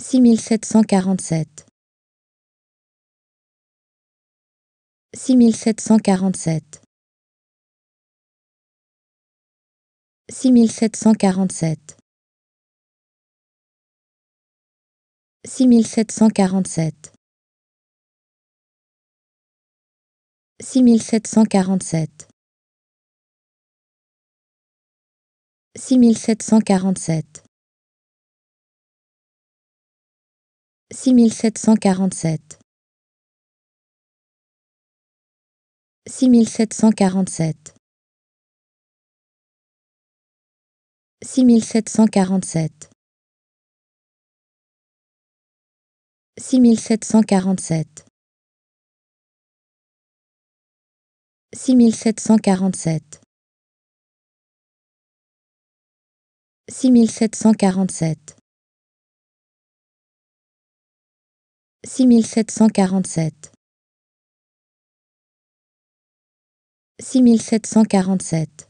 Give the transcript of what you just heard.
6747 6747 6747 6747 6747 6747 Six mille sept cent quarante-sept. Six mille sept cent quarante-sept. Six mille sept cent quarante-sept. Six mille sept cent quarante-sept. Six mille sept cent quarante-sept. 6747 6747